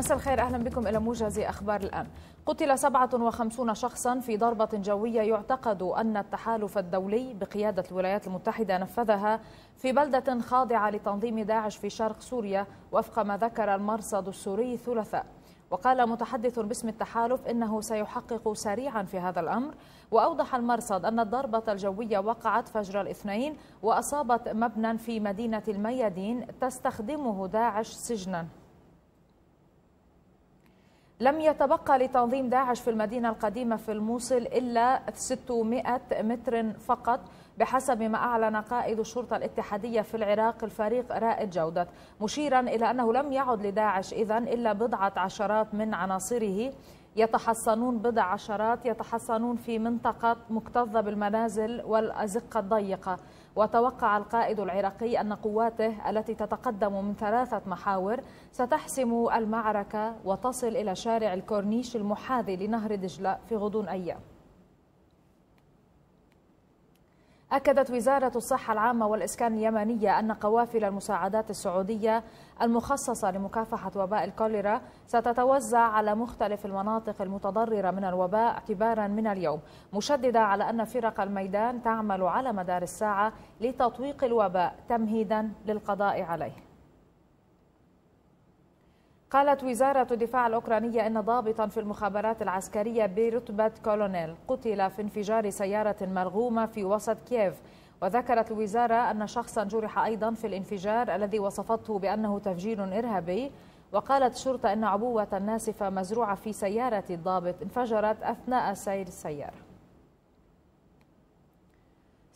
مساء الخير أهلا بكم إلى موجز أخبار الآن قتل 57 شخصا في ضربة جوية يعتقد أن التحالف الدولي بقيادة الولايات المتحدة نفذها في بلدة خاضعة لتنظيم داعش في شرق سوريا وفق ما ذكر المرصد السوري الثلاثاء وقال متحدث باسم التحالف انه سيحقق سريعا في هذا الامر واوضح المرصد ان الضربه الجويه وقعت فجر الاثنين واصابت مبنى في مدينه الميادين تستخدمه داعش سجنا لم يتبقى لتنظيم داعش في المدينة القديمة في الموصل إلا 600 متر فقط بحسب ما أعلن قائد الشرطة الاتحادية في العراق الفريق رائد جودة مشيرا إلى أنه لم يعد لداعش إذا إلا بضعة عشرات من عناصره يتحصنون بضع عشرات يتحصنون في منطقة مكتظة بالمنازل والأزقة الضيقة وتوقع القائد العراقي أن قواته التي تتقدم من ثلاثة محاور ستحسم المعركة وتصل إلى شارع الكورنيش المحاذي لنهر دجلة في غضون أيام أكدت وزارة الصحة العامة والإسكان اليمنية أن قوافل المساعدات السعودية المخصصة لمكافحة وباء الكوليرا ستتوزع على مختلف المناطق المتضررة من الوباء اعتبارا من اليوم مشددة على أن فرق الميدان تعمل على مدار الساعة لتطويق الوباء تمهيدا للقضاء عليه قالت وزارة الدفاع الأوكرانية أن ضابطا في المخابرات العسكرية برتبة كولونيل قتل في انفجار سيارة مرغومة في وسط كييف وذكرت الوزارة أن شخصا جرح أيضا في الانفجار الذي وصفته بأنه تفجير إرهابي وقالت الشرطة أن عبوة ناسفة مزروعة في سيارة الضابط انفجرت أثناء سير السيارة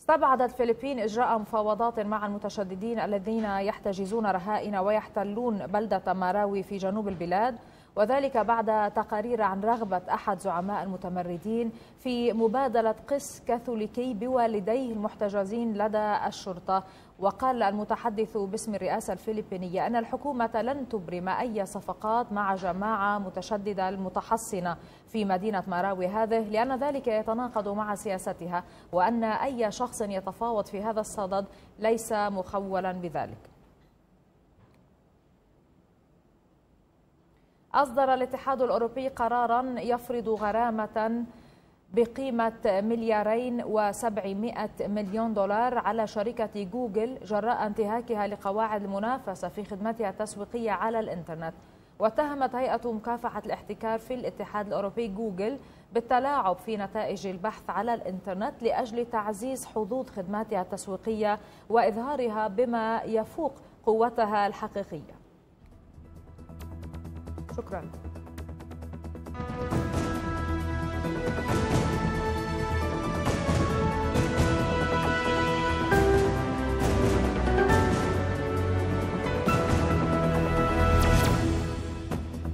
استبعدت فلبين إجراء مفاوضات مع المتشددين الذين يحتجزون رهائن ويحتلون بلدة ماراوي في جنوب البلاد وذلك بعد تقارير عن رغبة أحد زعماء المتمردين في مبادلة قس كاثوليكي بوالديه المحتجزين لدى الشرطة وقال المتحدث باسم الرئاسة الفلبينية أن الحكومة لن تبرم أي صفقات مع جماعة متشددة المتحصنة في مدينة مراوي هذه لأن ذلك يتناقض مع سياستها وأن أي شخص يتفاوض في هذا الصدد ليس مخولا بذلك أصدر الاتحاد الأوروبي قرارا يفرض غرامة بقيمة مليارين وسبعمائة مليون دولار على شركة جوجل جراء انتهاكها لقواعد المنافسة في خدمتها التسويقية على الإنترنت واتهمت هيئة مكافحة الاحتكار في الاتحاد الأوروبي جوجل بالتلاعب في نتائج البحث على الإنترنت لأجل تعزيز حظوظ خدماتها التسويقية وإظهارها بما يفوق قوتها الحقيقية شكراً